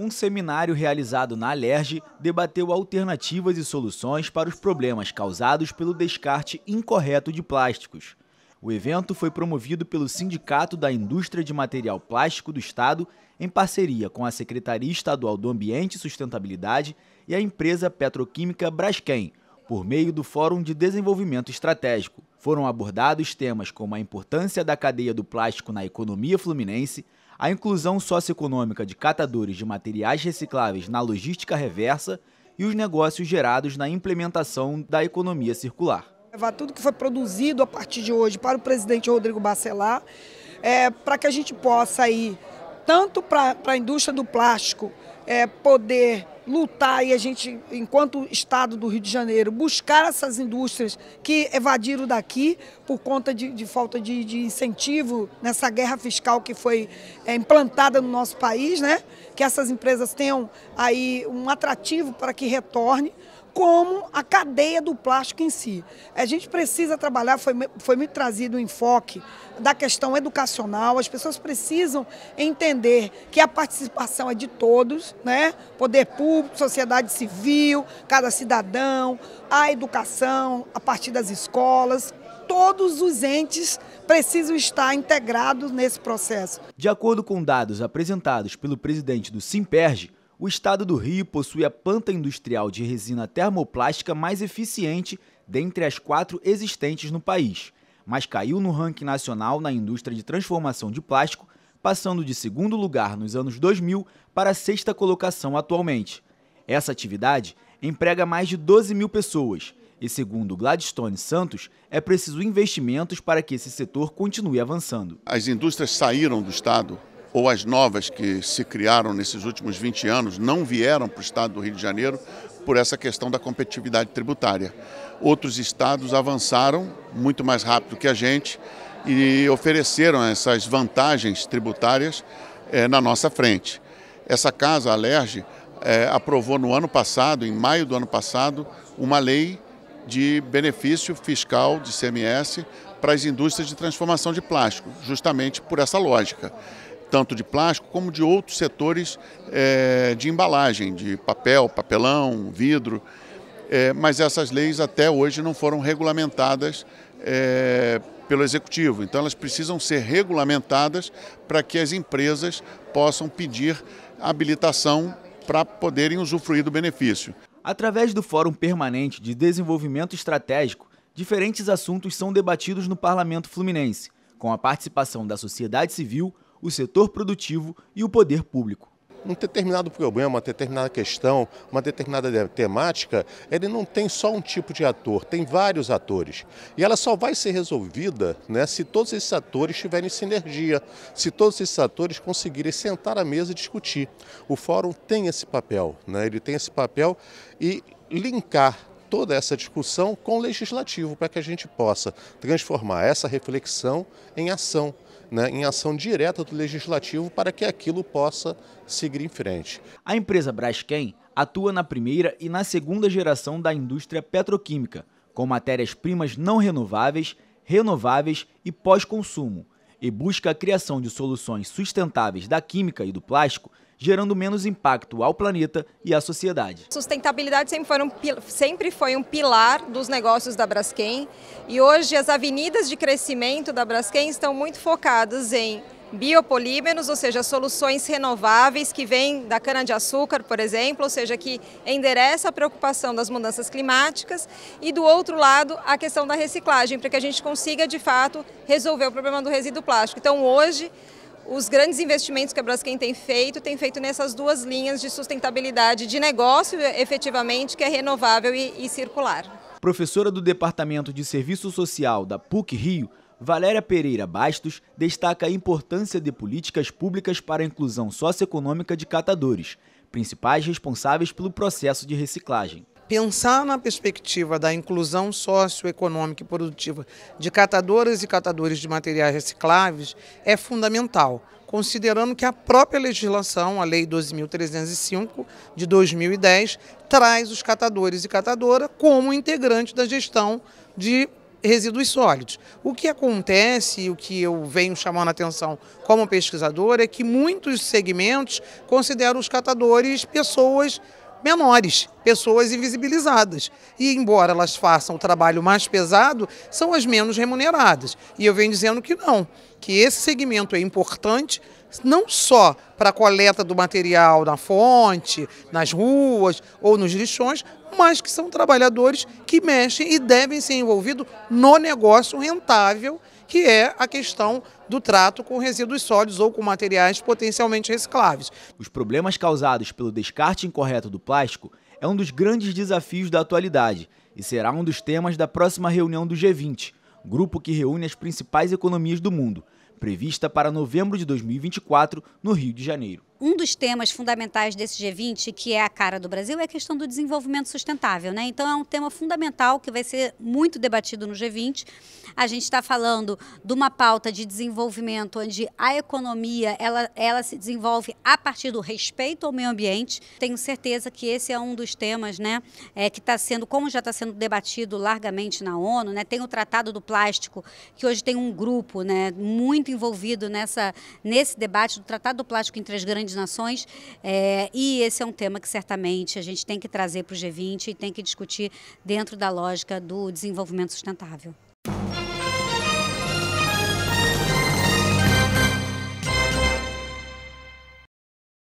um seminário realizado na Alerj debateu alternativas e soluções para os problemas causados pelo descarte incorreto de plásticos. O evento foi promovido pelo Sindicato da Indústria de Material Plástico do Estado, em parceria com a Secretaria Estadual do Ambiente e Sustentabilidade e a empresa petroquímica Braskem, por meio do Fórum de Desenvolvimento Estratégico. Foram abordados temas como a importância da cadeia do plástico na economia fluminense, a inclusão socioeconômica de catadores de materiais recicláveis na logística reversa e os negócios gerados na implementação da economia circular. Levar tudo que foi produzido a partir de hoje para o presidente Rodrigo Bacelar, é, para que a gente possa aí tanto para a indústria do plástico é, poder lutar e a gente, enquanto Estado do Rio de Janeiro, buscar essas indústrias que evadiram daqui por conta de, de falta de, de, incentivo nessa guerra fiscal que foi é, implantada no nosso país, né? Que essas empresas tenham aí um atrativo para que retorne como a cadeia do plástico em si. A gente precisa trabalhar, foi, foi muito trazido o enfoque da questão educacional, as pessoas precisam entender que a participação é de todos, né? Poder público, sociedade civil, cada cidadão, a educação, a partir das escolas, todos os entes precisam estar integrados nesse processo. De acordo com dados apresentados pelo presidente do Simperge, o estado do Rio possui a planta industrial de resina termoplástica mais eficiente dentre as quatro existentes no país, mas caiu no ranking nacional na indústria de transformação de plástico, passando de segundo lugar nos anos 2000 para a sexta colocação atualmente. Essa atividade emprega mais de 12 mil pessoas e, segundo Gladstone Santos, é preciso investimentos para que esse setor continue avançando. As indústrias saíram do Estado ou as novas que se criaram nesses últimos 20 anos não vieram para o estado do Rio de Janeiro por essa questão da competitividade tributária. Outros estados avançaram muito mais rápido que a gente e ofereceram essas vantagens tributárias é, na nossa frente. Essa casa, a LERJ, é, eh, aprovou no ano passado, em maio do ano passado, uma lei de benefício fiscal de CMS para as indústrias de transformação de plástico, justamente por essa lógica tanto de plástico como de outros setores é, de embalagem, de papel, papelão, vidro. É, mas essas leis até hoje não foram regulamentadas é, pelo executivo. Então elas precisam ser regulamentadas para que as empresas possam pedir habilitação para poderem usufruir do benefício. Através do Fórum Permanente de Desenvolvimento Estratégico, diferentes assuntos são debatidos no Parlamento Fluminense, com a participação da sociedade civil, o setor produtivo e o poder público um determinado problema, uma determinada questão, uma determinada temática, ele não tem só um tipo de ator, tem vários atores. E ela só vai ser resolvida né, se todos esses atores tiverem sinergia, se todos esses atores conseguirem sentar à mesa e discutir. O fórum tem esse papel, né, ele tem esse papel e linkar toda essa discussão com o legislativo, para que a gente possa transformar essa reflexão em ação, né, em ação direta do legislativo, para que aquilo possa seguir em frente. A empresa Braskem atua na primeira e na segunda geração da indústria petroquímica, com matérias-primas não renováveis, renováveis e pós-consumo e busca a criação de soluções sustentáveis da química e do plástico, gerando menos impacto ao planeta e à sociedade. Sustentabilidade sempre foi, um, sempre foi um pilar dos negócios da Braskem e hoje as avenidas de crescimento da Braskem estão muito focadas em biopolímeros, ou seja, soluções renováveis que vêm da cana-de-açúcar, por exemplo, ou seja, que endereça a preocupação das mudanças climáticas, e do outro lado, a questão da reciclagem, para que a gente consiga, de fato, resolver o problema do resíduo plástico. Então, hoje, os grandes investimentos que a Braskem tem feito, tem feito nessas duas linhas de sustentabilidade de negócio, efetivamente, que é renovável e, e circular. Professora do Departamento de Serviço Social da PUC Rio, Valéria Pereira Bastos destaca a importância de políticas públicas para a inclusão socioeconômica de catadores, principais responsáveis pelo processo de reciclagem. Pensar na perspectiva da inclusão socioeconômica e produtiva de catadoras e catadores de materiais recicláveis é fundamental, considerando que a própria legislação, a Lei 12.305 de 2010, traz os catadores e catadora como integrante da gestão de resíduos sólidos. O que acontece, o que eu venho chamando a atenção como pesquisador, é que muitos segmentos consideram os catadores pessoas menores, pessoas invisibilizadas. E embora elas façam o trabalho mais pesado, são as menos remuneradas. E eu venho dizendo que não, que esse segmento é importante não só para a coleta do material na fonte, nas ruas ou nos lixões, mas que são trabalhadores que mexem e devem ser envolvidos no negócio rentável, que é a questão do trato com resíduos sólidos ou com materiais potencialmente recicláveis. Os problemas causados pelo descarte incorreto do plástico é um dos grandes desafios da atualidade e será um dos temas da próxima reunião do G20, grupo que reúne as principais economias do mundo prevista para novembro de 2024, no Rio de Janeiro um dos temas fundamentais desse G20, que é a cara do Brasil, é a questão do desenvolvimento sustentável. Né? Então, é um tema fundamental que vai ser muito debatido no G20. A gente está falando de uma pauta de desenvolvimento onde a economia ela, ela se desenvolve a partir do respeito ao meio ambiente. Tenho certeza que esse é um dos temas né, é, que está sendo, como já está sendo debatido largamente na ONU, né? tem o Tratado do Plástico, que hoje tem um grupo né, muito envolvido nessa, nesse debate do Tratado do Plástico entre as grandes grandes nações. É, e esse é um tema que certamente a gente tem que trazer para o G20 e tem que discutir dentro da lógica do desenvolvimento sustentável.